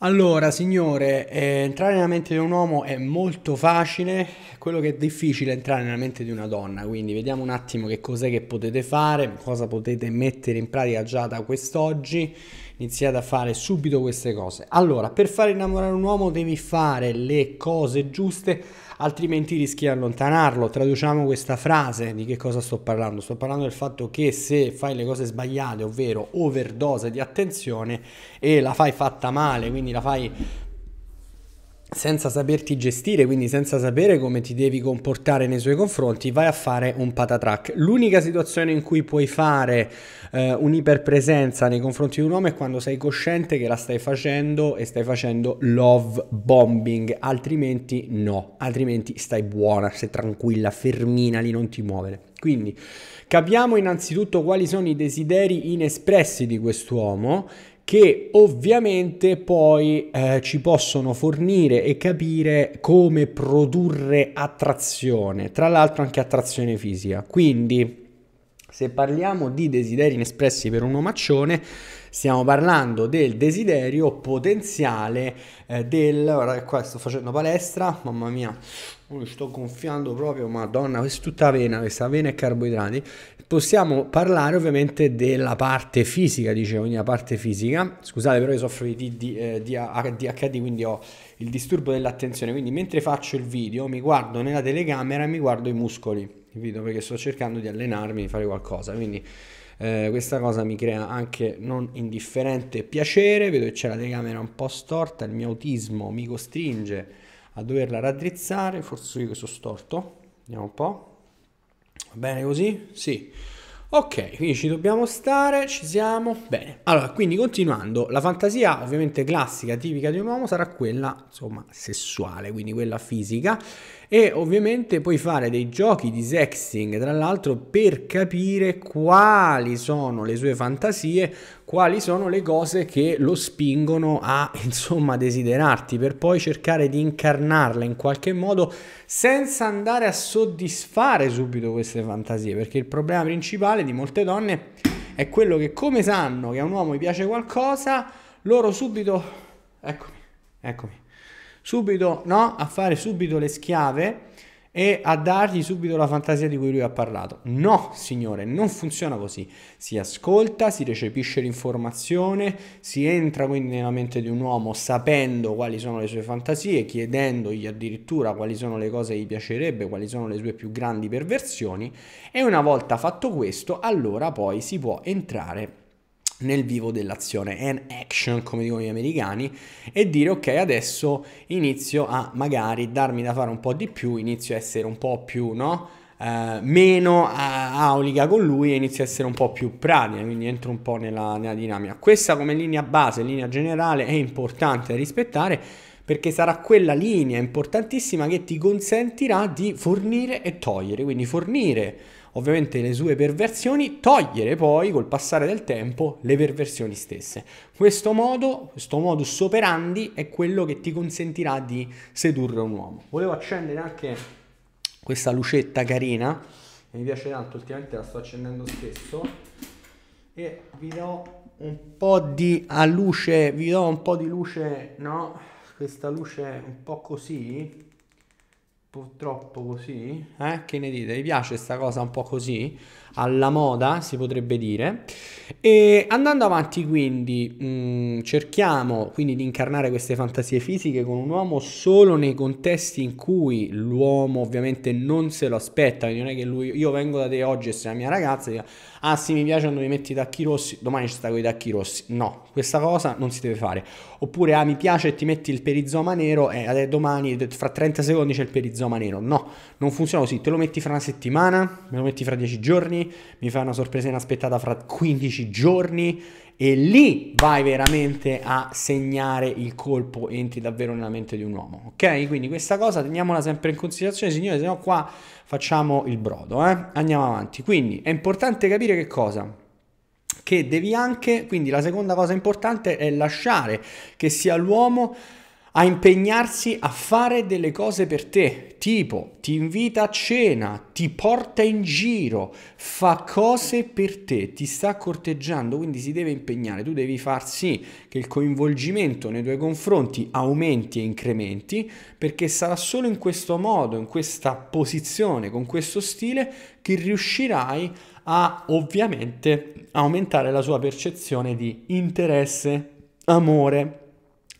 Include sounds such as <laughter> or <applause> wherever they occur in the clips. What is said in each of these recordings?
Allora, signore, eh, entrare nella mente di un uomo è molto facile, quello che è difficile è entrare nella mente di una donna, quindi vediamo un attimo che cos'è che potete fare, cosa potete mettere in pratica già da quest'oggi, iniziate a fare subito queste cose. Allora, per far innamorare un uomo devi fare le cose giuste altrimenti rischi di allontanarlo. Traduciamo questa frase, di che cosa sto parlando? Sto parlando del fatto che se fai le cose sbagliate, ovvero overdose di attenzione e la fai fatta male, quindi la fai senza saperti gestire, quindi senza sapere come ti devi comportare nei suoi confronti, vai a fare un patatrack. L'unica situazione in cui puoi fare eh, un'iperpresenza nei confronti di un uomo è quando sei cosciente che la stai facendo e stai facendo love bombing, altrimenti no, altrimenti stai buona, stai tranquilla, fermina lì, non ti muovere. Quindi capiamo innanzitutto quali sono i desideri inespressi di quest'uomo che ovviamente poi eh, ci possono fornire e capire come produrre attrazione, tra l'altro anche attrazione fisica. Quindi, se parliamo di desideri inespressi per un omaccione, Stiamo parlando del desiderio potenziale eh, del... Ora qua sto facendo palestra, mamma mia, mi sto gonfiando proprio, madonna, questa è tutta vena, questa vena e carboidrati. Possiamo parlare ovviamente della parte fisica, dicevo, la parte fisica. Scusate però io soffro di, di, eh, di ADHD, quindi ho il disturbo dell'attenzione, quindi mentre faccio il video mi guardo nella telecamera e mi guardo i muscoli capito? Perché sto cercando di allenarmi, di fare qualcosa, quindi eh, questa cosa mi crea anche non indifferente piacere, vedo che c'è la telecamera un po' storta, il mio autismo mi costringe a doverla raddrizzare, forse io che sono storto, vediamo un po', va bene così? Sì. Ok, quindi ci dobbiamo stare, ci siamo, bene. Allora, quindi continuando, la fantasia ovviamente classica, tipica di un uomo, sarà quella, insomma, sessuale, quindi quella fisica, e ovviamente puoi fare dei giochi di sexting tra l'altro per capire quali sono le sue fantasie, quali sono le cose che lo spingono a <laughs> insomma desiderarti per poi cercare di incarnarle in qualche modo senza andare a soddisfare subito queste fantasie, perché il problema principale di molte donne è quello che come sanno che a un uomo gli piace qualcosa, loro subito eccomi, eccomi subito no? a fare subito le schiave e a dargli subito la fantasia di cui lui ha parlato. No, signore, non funziona così. Si ascolta, si recepisce l'informazione, si entra quindi nella mente di un uomo sapendo quali sono le sue fantasie, chiedendogli addirittura quali sono le cose che gli piacerebbe, quali sono le sue più grandi perversioni e una volta fatto questo, allora poi si può entrare nel vivo dell'azione, and action come dicono gli americani, e dire ok adesso inizio a magari darmi da fare un po' di più, inizio a essere un po' più no? Uh, meno eh, aulica con lui e inizio a essere un po' più pratica, quindi entro un po' nella, nella dinamica. Questa come linea base, linea generale è importante da rispettare perché sarà quella linea importantissima che ti consentirà di fornire e togliere, quindi fornire ovviamente le sue perversioni, togliere poi col passare del tempo le perversioni stesse. Questo modo, questo modus operandi è quello che ti consentirà di sedurre un uomo. Volevo accendere anche questa lucetta carina, mi piace tanto, ultimamente la sto accendendo spesso e vi do un po' di luce, vi do un po' di luce, no? questa luce un po' così purtroppo così. Eh? Che ne dite? Vi piace questa cosa un po' così? Alla moda si potrebbe dire. E andando avanti, quindi mh, mm, cerchiamo quindi di incarnare queste fantasie fisiche con un uomo solo nei contesti in cui l'uomo ovviamente non se lo aspetta. Quindi non è che lui, io vengo da te oggi e sei la mia ragazza, dico, ah sì mi piace quando mi metti i tacchi rossi, domani ci sta con i tacchi rossi. No, questa cosa non si deve fare. Oppure ah mi piace e ti metti il perizoma nero e eh, domani fra 30 secondi c'è il perizoma rizoma nero. No, non funziona così. Te lo metti fra una settimana, me lo metti fra dieci giorni, mi fai una sorpresa inaspettata fra 15 giorni e lì vai veramente a segnare il colpo, entri davvero nella mente di un uomo, ok? Quindi questa cosa teniamola sempre in considerazione, signore, se no qua facciamo il brodo, eh? Andiamo avanti. Quindi è importante capire che cosa? Che devi anche, quindi la seconda cosa importante è lasciare che sia l'uomo a impegnarsi a fare delle cose per te, tipo ti invita a cena, ti porta in giro, fa cose per te, ti sta corteggiando, quindi si deve impegnare, tu devi far sì che il coinvolgimento nei tuoi confronti aumenti e incrementi, perché sarà solo in questo modo, in questa posizione, con questo stile, che riuscirai a ovviamente aumentare la sua percezione di interesse, amore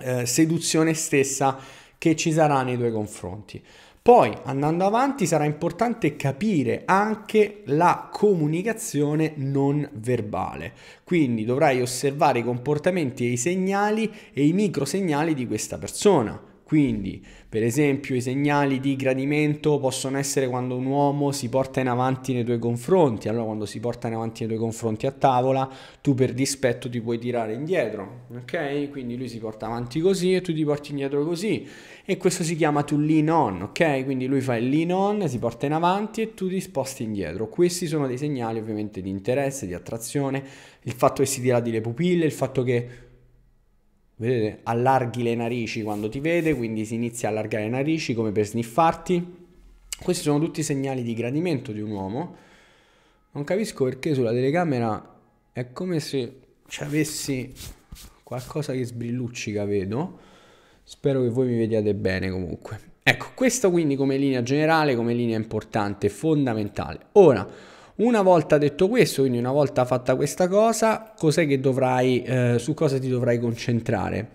eh, seduzione stessa che ci sarà nei tuoi confronti. Poi andando avanti sarà importante capire anche la comunicazione non verbale, quindi dovrai osservare i comportamenti e i segnali e i microsegnali di questa persona. Quindi, per esempio, i segnali di gradimento possono essere quando un uomo si porta in avanti nei tuoi confronti. Allora, quando si porta in avanti nei tuoi confronti a tavola, tu per dispetto ti puoi tirare indietro, ok? Quindi lui si porta avanti così e tu ti porti indietro così. E questo si chiama tu lean on, ok? Quindi lui fa il lean on, si porta in avanti e tu ti sposti indietro. Questi sono dei segnali ovviamente di interesse, di attrazione, il fatto che si tira di le pupille, il fatto che Vedete? Allarghi le narici quando ti vede, quindi si inizia a allargare le narici come per sniffarti. Questi sono tutti segnali di gradimento di un uomo. Non capisco perché sulla telecamera è come se ci avessi qualcosa che sbrilluccica, vedo. Spero che voi mi vediate bene comunque. Ecco, questo quindi come linea generale, come linea importante, fondamentale. Ora, una volta detto questo, quindi una volta fatta questa cosa, cos'è che dovrai, eh, su cosa ti dovrai concentrare?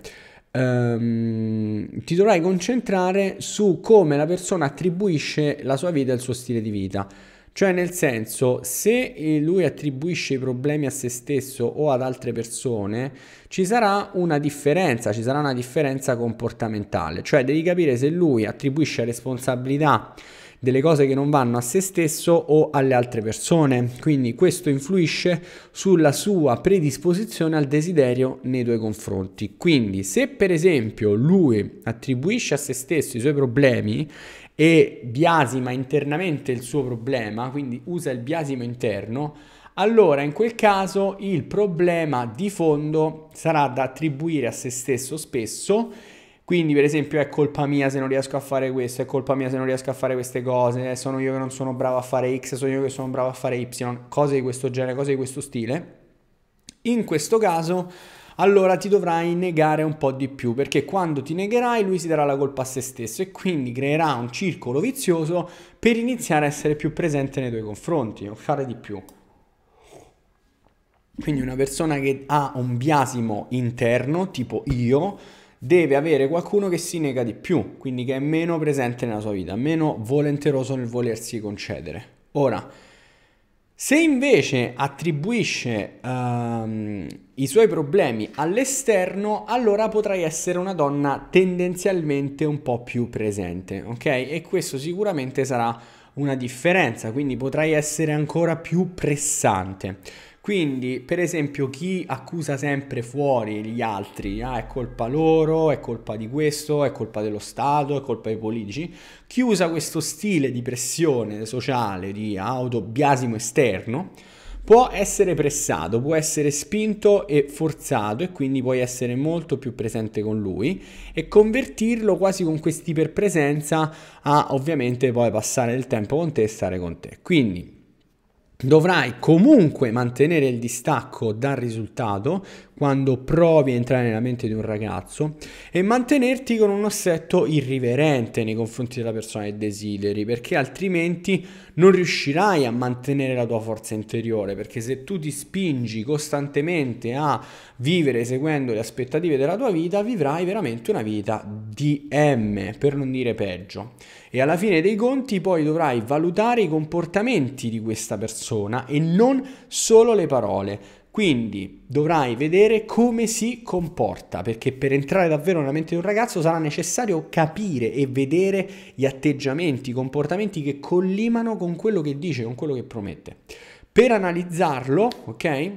Um, ti dovrai concentrare su come la persona attribuisce la sua vita e il suo stile di vita. Cioè, nel senso, se eh, lui attribuisce i problemi a se stesso o ad altre persone, ci sarà una differenza, ci sarà una differenza comportamentale. Cioè, devi capire se lui attribuisce responsabilità delle cose che non vanno a se stesso o alle altre persone, quindi questo influisce sulla sua predisposizione al desiderio nei tuoi confronti. Quindi se per esempio lui attribuisce a se stesso i suoi problemi e biasima internamente il suo problema, quindi usa il biasimo interno, allora in quel caso il problema di fondo sarà da attribuire a se stesso spesso quindi, per esempio, è colpa mia se non riesco a fare questo, è colpa mia se non riesco a fare queste cose, eh, sono io che non sono bravo a fare X, sono io che sono bravo a fare Y, cose di questo genere, cose di questo stile. In questo caso, allora ti dovrai negare un po' di più, perché quando ti negherai lui si darà la colpa a se stesso e quindi creerà un circolo vizioso per iniziare a essere più presente nei tuoi confronti o fare di più. Quindi una persona che ha un biasimo interno, tipo io, deve avere qualcuno che si nega di più, quindi che è meno presente nella sua vita, meno volenteroso nel volersi concedere. Ora, se invece attribuisce um, i suoi problemi all'esterno, allora potrai essere una donna tendenzialmente un po' più presente, ok? E questo sicuramente sarà una differenza, quindi potrai essere ancora più pressante. Quindi, per esempio, chi accusa sempre fuori gli altri, ah, è colpa loro, è colpa di questo, è colpa dello Stato, è colpa dei politici, chi usa questo stile di pressione sociale, di autobiasimo esterno, può essere pressato, può essere spinto e forzato e quindi puoi essere molto più presente con lui e convertirlo quasi con quest'iperpresenza a ovviamente poi passare del tempo con te e stare con te. Quindi dovrai comunque mantenere il distacco dal risultato, quando provi a entrare nella mente di un ragazzo e mantenerti con un assetto irriverente nei confronti della persona che desideri, perché altrimenti non riuscirai a mantenere la tua forza interiore, perché se tu ti spingi costantemente a vivere seguendo le aspettative della tua vita, vivrai veramente una vita di M, per non dire peggio. E alla fine dei conti poi dovrai valutare i comportamenti di questa persona e non solo le parole quindi dovrai vedere come si comporta, perché per entrare davvero nella mente di un ragazzo sarà necessario capire e vedere gli atteggiamenti, i comportamenti che collimano con quello che dice, con quello che promette. Per analizzarlo, ok?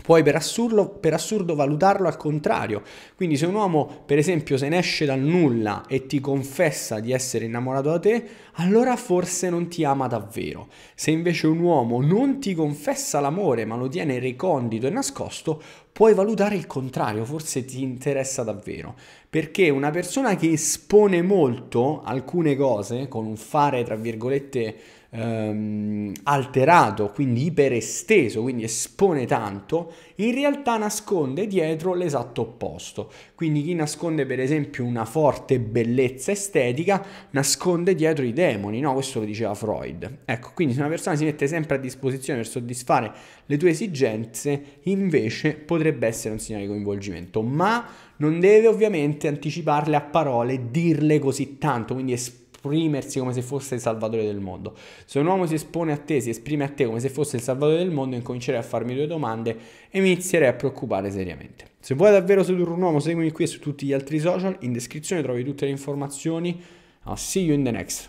Puoi per assurdo, per assurdo, valutarlo al contrario. Quindi se un uomo, per esempio, se ne esce dal nulla e ti confessa di essere innamorato da te, allora forse non ti ama davvero. Se invece un uomo non ti confessa l'amore ma lo tiene recondito e nascosto, puoi valutare il contrario, forse ti interessa davvero. Perché una persona che espone molto alcune cose, con un fare, tra virgolette, ehm, alterato, quindi iperesteso, quindi espone tanto, in realtà nasconde dietro l'esatto opposto. Quindi chi nasconde per esempio una forte bellezza estetica nasconde dietro i demoni, no? Questo lo diceva Freud. Ecco, quindi se una persona si mette sempre a disposizione per soddisfare le tue esigenze, invece potrebbe essere un segnale di coinvolgimento, ma non deve ovviamente anticiparle a parole, dirle così tanto, quindi espone esprimersi come se fosse il salvatore del mondo. Se un uomo si espone a te, si esprime a te come se fosse il salvatore del mondo, incomincerei a farmi due domande e mi inizierei a preoccupare seriamente. Se vuoi davvero sedurre un uomo, seguimi qui e su tutti gli altri social, in descrizione trovi tutte le informazioni. I'll see you in the next.